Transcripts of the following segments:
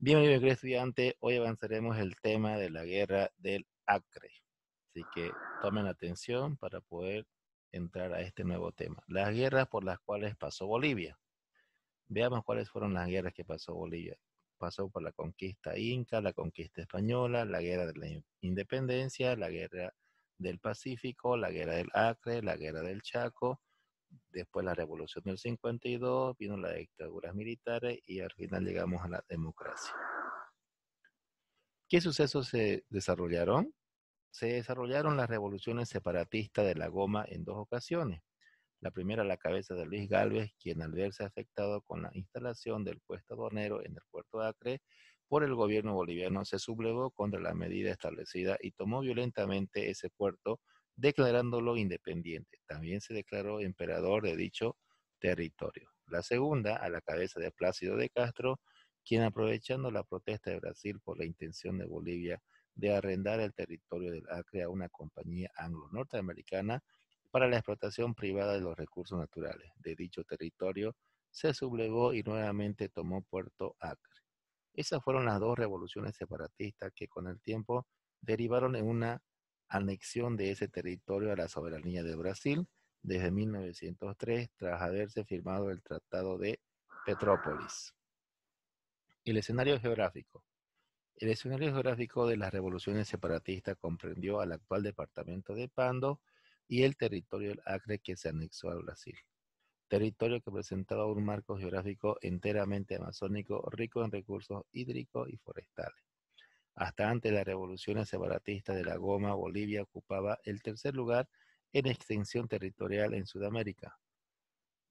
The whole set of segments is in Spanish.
Bienvenido, querido estudiante. Hoy avanzaremos el tema de la guerra del Acre. Así que tomen atención para poder entrar a este nuevo tema. Las guerras por las cuales pasó Bolivia. Veamos cuáles fueron las guerras que pasó Bolivia. Pasó por la conquista inca, la conquista española, la guerra de la independencia, la guerra del Pacífico, la guerra del Acre, la guerra del Chaco, después la revolución del 52, vino las dictaduras militares eh, y al final llegamos a la democracia. ¿Qué sucesos se desarrollaron? Se desarrollaron las revoluciones separatistas de la goma en dos ocasiones. La primera la cabeza de Luis Galvez, quien al verse afectado con la instalación del puesto aduanero en el puerto de Acre por el gobierno boliviano, se sublevó contra la medida establecida y tomó violentamente ese puerto declarándolo independiente. También se declaró emperador de dicho territorio. La segunda, a la cabeza de Plácido de Castro, quien aprovechando la protesta de Brasil por la intención de Bolivia de arrendar el territorio del Acre a una compañía anglo-norteamericana para la explotación privada de los recursos naturales de dicho territorio, se sublevó y nuevamente tomó Puerto Acre. Esas fueron las dos revoluciones separatistas que con el tiempo derivaron en una anexión de ese territorio a la soberanía de Brasil desde 1903 tras haberse firmado el Tratado de Petrópolis. El escenario geográfico. El escenario geográfico de las revoluciones separatistas comprendió al actual departamento de Pando y el territorio del Acre que se anexó al Brasil. Territorio que presentaba un marco geográfico enteramente amazónico, rico en recursos hídricos y forestales. Hasta antes de las revoluciones separatistas de la Goma, Bolivia ocupaba el tercer lugar en extensión territorial en Sudamérica,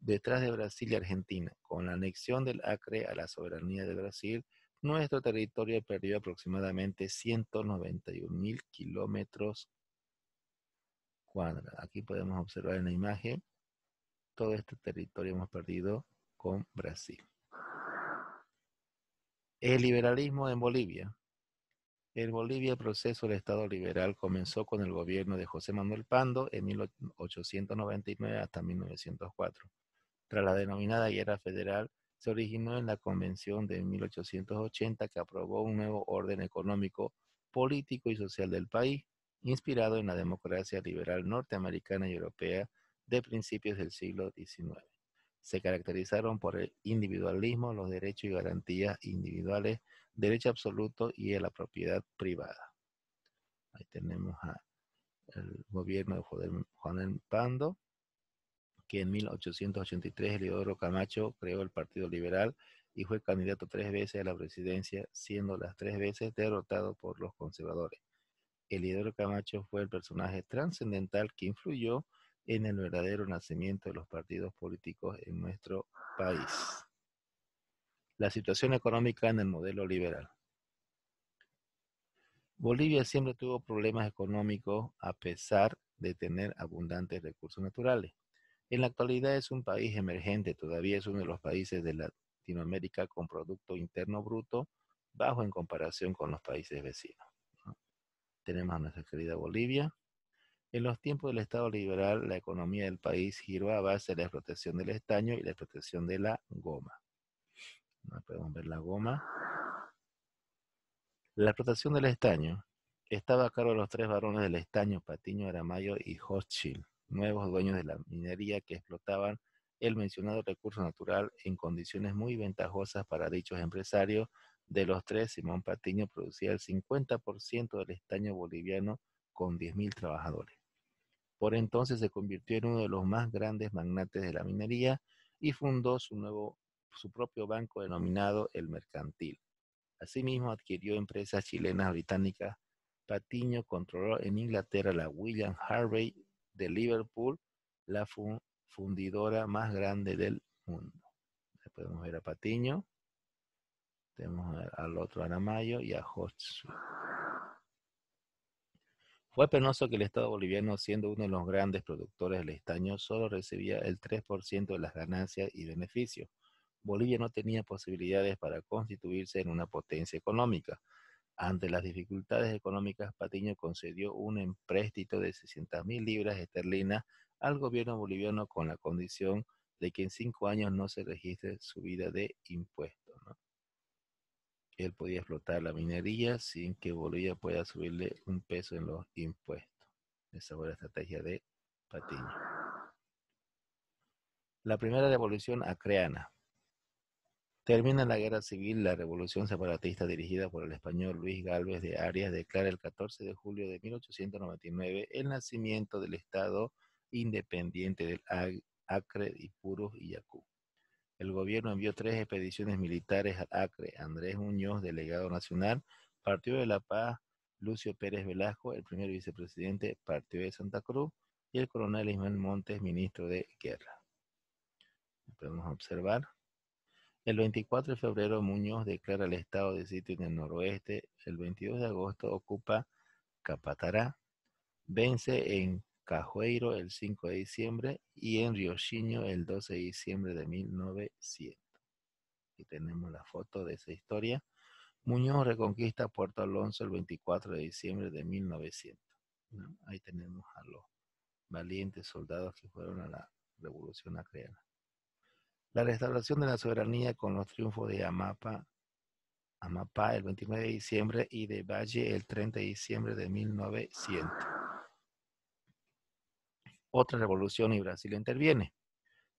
detrás de Brasil y Argentina. Con la anexión del Acre a la soberanía de Brasil, nuestro territorio perdió aproximadamente 191 mil kilómetros cuadrados. Aquí podemos observar en la imagen todo este territorio hemos perdido con Brasil. El liberalismo en Bolivia. En Bolivia el proceso del Estado liberal comenzó con el gobierno de José Manuel Pando en 1899 hasta 1904. Tras la denominada Guerra Federal, se originó en la Convención de 1880 que aprobó un nuevo orden económico, político y social del país, inspirado en la democracia liberal norteamericana y europea de principios del siglo XIX. Se caracterizaron por el individualismo, los derechos y garantías individuales, derecho absoluto y a la propiedad privada. Ahí tenemos al gobierno de Juan Pando, que en 1883 Heliodoro Camacho creó el Partido Liberal y fue candidato tres veces a la presidencia, siendo las tres veces derrotado por los conservadores. Heliodoro Camacho fue el personaje trascendental que influyó en el verdadero nacimiento de los partidos políticos en nuestro país la situación económica en el modelo liberal. Bolivia siempre tuvo problemas económicos a pesar de tener abundantes recursos naturales. En la actualidad es un país emergente, todavía es uno de los países de Latinoamérica con Producto Interno Bruto bajo en comparación con los países vecinos. Tenemos a nuestra querida Bolivia. En los tiempos del Estado liberal, la economía del país giró a base de la explotación del estaño y la explotación de la goma. Ah, podemos ver la goma. La explotación del estaño estaba a cargo de los tres varones del estaño, Patiño, Aramayo y Hochschild, nuevos dueños de la minería que explotaban el mencionado recurso natural en condiciones muy ventajosas para dichos empresarios. De los tres, Simón Patiño producía el 50% del estaño boliviano con 10.000 trabajadores. Por entonces se convirtió en uno de los más grandes magnates de la minería y fundó su nuevo su propio banco denominado el Mercantil. Asimismo, adquirió empresas chilenas británicas. Patiño controló en Inglaterra la William Harvey de Liverpool, la fundidora más grande del mundo. podemos ver a Patiño, tenemos al otro Aramayo y a Hotsu. Fue penoso que el Estado boliviano, siendo uno de los grandes productores del estaño, solo recibía el 3% de las ganancias y beneficios Bolivia no tenía posibilidades para constituirse en una potencia económica. Ante las dificultades económicas, Patiño concedió un empréstito de 600 mil libras esterlinas al gobierno boliviano con la condición de que en cinco años no se registre subida de impuestos. Él podía explotar la minería sin que Bolivia pueda subirle un peso en los impuestos. Esa fue la estrategia de Patiño. La primera revolución acreana, Termina la guerra civil, la revolución separatista dirigida por el español Luis Galvez de Arias declara el 14 de julio de 1899 el nacimiento del Estado independiente del Acre, Ipurus y Yacú. El gobierno envió tres expediciones militares al Acre. Andrés Muñoz, delegado nacional, Partido de La Paz, Lucio Pérez Velasco, el primer vicepresidente, Partido de Santa Cruz, y el coronel Ismael Montes, ministro de Guerra. Podemos observar el 24 de febrero Muñoz declara el estado de sitio en el noroeste. El 22 de agosto ocupa Capatará. Vence en Cajueiro el 5 de diciembre y en Riochiño el 12 de diciembre de 1900. Aquí tenemos la foto de esa historia. Muñoz reconquista Puerto Alonso el 24 de diciembre de 1900. Ahí tenemos a los valientes soldados que fueron a la Revolución Acreana. La restauración de la soberanía con los triunfos de Amapa, Amapá el 29 de diciembre y de Valle el 30 de diciembre de 1900. Otra revolución y Brasil interviene.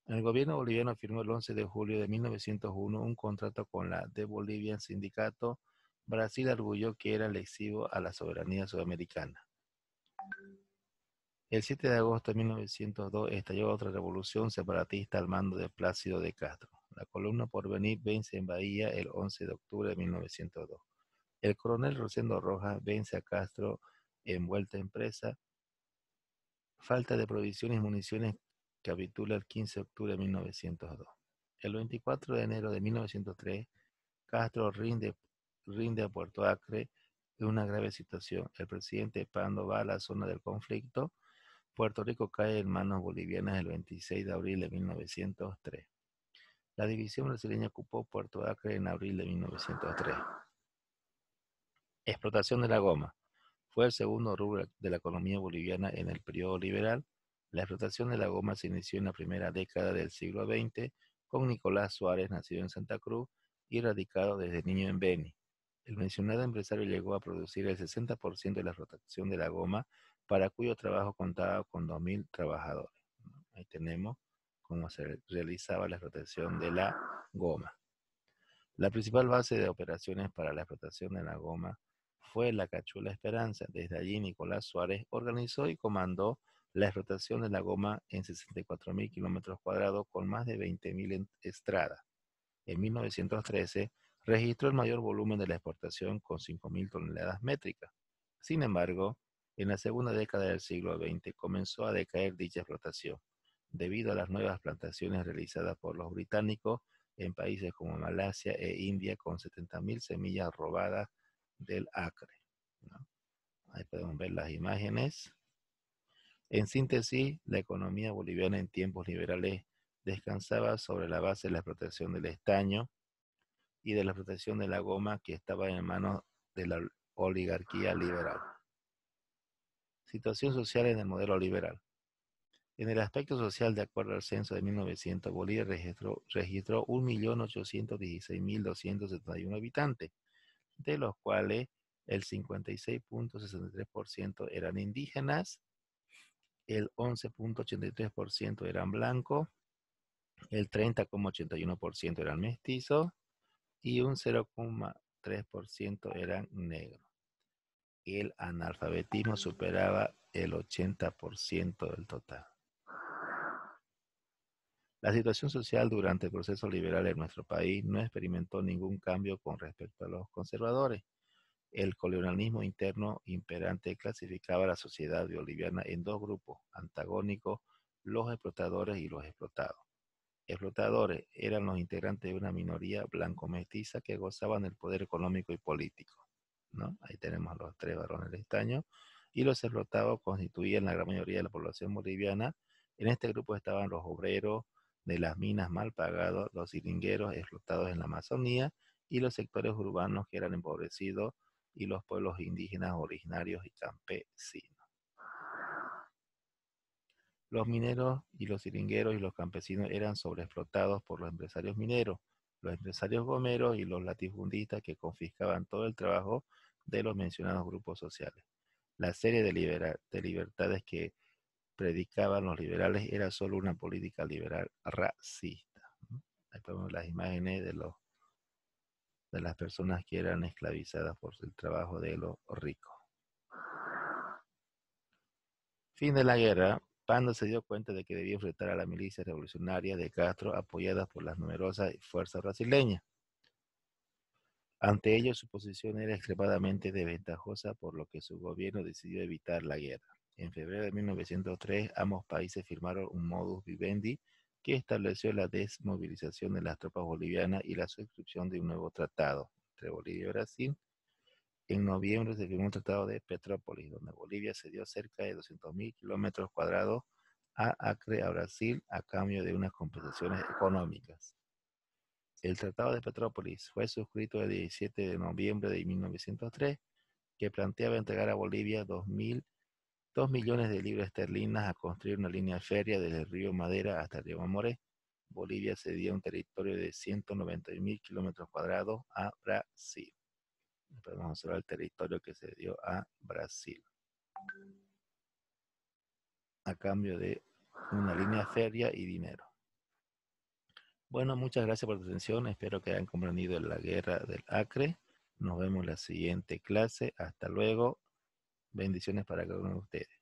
El gobierno boliviano firmó el 11 de julio de 1901 un contrato con la de Bolivian Sindicato. Brasil arguyó que era lesivo a la soberanía sudamericana. El 7 de agosto de 1902 estalló otra revolución separatista al mando de Plácido de Castro. La columna venir vence en Bahía el 11 de octubre de 1902. El coronel Rosendo Rojas vence a Castro envuelta en presa. Falta de provisiones y municiones capitula el 15 de octubre de 1902. El 24 de enero de 1903, Castro rinde, rinde a Puerto Acre en una grave situación. El presidente Pando va a la zona del conflicto Puerto Rico cae en manos bolivianas el 26 de abril de 1903. La división brasileña ocupó Puerto Acre en abril de 1903. Explotación de la goma. Fue el segundo rubro de la economía boliviana en el periodo liberal. La explotación de la goma se inició en la primera década del siglo XX con Nicolás Suárez, nacido en Santa Cruz y radicado desde niño en Beni. El mencionado empresario llegó a producir el 60% de la rotación de la goma para cuyo trabajo contaba con 2.000 trabajadores. Ahí tenemos cómo se realizaba la explotación de la goma. La principal base de operaciones para la explotación de la goma fue la Cachula Esperanza. Desde allí Nicolás Suárez organizó y comandó la explotación de la goma en 64.000 kilómetros cuadrados con más de 20.000 estradas. En 1913 registró el mayor volumen de la exportación con 5.000 toneladas métricas. Sin embargo, en la segunda década del siglo XX comenzó a decaer dicha explotación, debido a las nuevas plantaciones realizadas por los británicos en países como Malasia e India con 70.000 semillas robadas del acre. Ahí podemos ver las imágenes. En síntesis, la economía boliviana en tiempos liberales descansaba sobre la base de la explotación del estaño y de la explotación de la goma que estaba en manos de la oligarquía liberal. Situación social en el modelo liberal. En el aspecto social, de acuerdo al censo de 1900, Bolivia registró, registró 1.816.271 habitantes, de los cuales el 56.63% eran indígenas, el 11.83% eran blancos, el 30.81% eran mestizos y un 0.3% eran negros el analfabetismo superaba el 80% del total. La situación social durante el proceso liberal en nuestro país no experimentó ningún cambio con respecto a los conservadores. El colonialismo interno imperante clasificaba a la sociedad boliviana en dos grupos antagónicos, los explotadores y los explotados. Explotadores eran los integrantes de una minoría blanco-mestiza que gozaban del poder económico y político. Ahí tenemos los tres varones de estaño. Y los explotados constituían la gran mayoría de la población boliviana. En este grupo estaban los obreros de las minas mal pagados, los siringueros explotados en la Amazonía y los sectores urbanos que eran empobrecidos y los pueblos indígenas originarios y campesinos. Los mineros y los siringueros y los campesinos eran sobreexplotados por los empresarios mineros, los empresarios gomeros y los latifundistas que confiscaban todo el trabajo de los mencionados grupos sociales. La serie de, libertades que predicaban los liberales era solo una política liberal racista. Ahí vemos las imágenes de, de las personas que eran esclavizadas por el trabajo de los ricos. Fin de la guerra, Pando se dio cuenta de que debía enfrentar a la milicia revolucionaria de Castro apoyada por las numerosas fuerzas brasileñas. Ante ello, su posición era extremadamente desventajosa, por lo que su gobierno decidió evitar la guerra. En febrero de 1903, ambos países firmaron un modus vivendi que estableció la desmovilización de las tropas bolivianas y la suscripción de un nuevo tratado entre Bolivia y Brasil. En noviembre se firmó un tratado de Petrópolis, donde Bolivia cedió cerca de 200.000 kilómetros cuadrados a Acre, a Brasil, a cambio de unas compensaciones económicas. El Tratado de Petrópolis fue suscrito el 17 de noviembre de 1903, que planteaba entregar a Bolivia 2.000 2 millones de libras esterlinas a construir una línea feria desde el río Madera hasta el río Amoré. Bolivia cedía un territorio de 190.000 kilómetros cuadrados a Brasil. a el territorio que se dio a Brasil. A cambio de una línea feria y dinero. Bueno, muchas gracias por tu atención. Espero que hayan comprendido la guerra del Acre. Nos vemos en la siguiente clase. Hasta luego. Bendiciones para cada uno de ustedes.